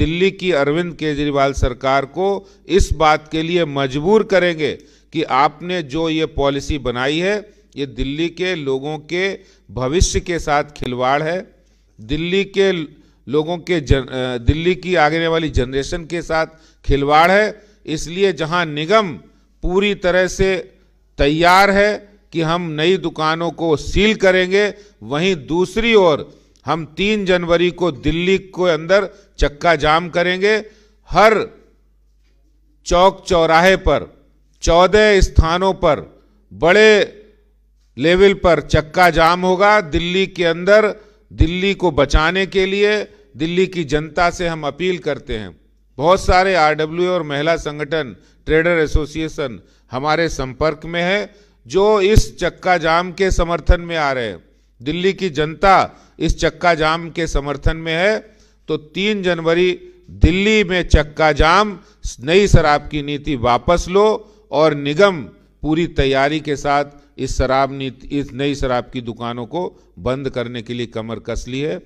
दिल्ली की अरविंद केजरीवाल सरकार को इस बात के लिए मजबूर करेंगे कि आपने जो ये पॉलिसी बनाई है ये दिल्ली के लोगों के भविष्य के साथ खिलवाड़ है दिल्ली के लोगों के जन दिल्ली की आगने वाली जनरेशन के साथ खिलवाड़ है इसलिए जहां निगम पूरी तरह से तैयार है कि हम नई दुकानों को सील करेंगे वहीं दूसरी ओर हम तीन जनवरी को दिल्ली के अंदर चक्का जाम करेंगे हर चौक चौराहे पर चौदह स्थानों पर बड़े लेवल पर चक्का जाम होगा दिल्ली के अंदर दिल्ली को बचाने के लिए दिल्ली की जनता से हम अपील करते हैं बहुत सारे आरडब्ल्यू और महिला संगठन ट्रेडर एसोसिएशन हमारे संपर्क में है जो इस चक्का जाम के समर्थन में आ रहे हैं दिल्ली की जनता इस चक्का जाम के समर्थन में है तो तीन जनवरी दिल्ली में चक्का जाम नई शराब की नीति वापस लो और निगम पूरी तैयारी के साथ इस शराब नीति इस नई शराब की दुकानों को बंद करने के लिए कमर कस ली है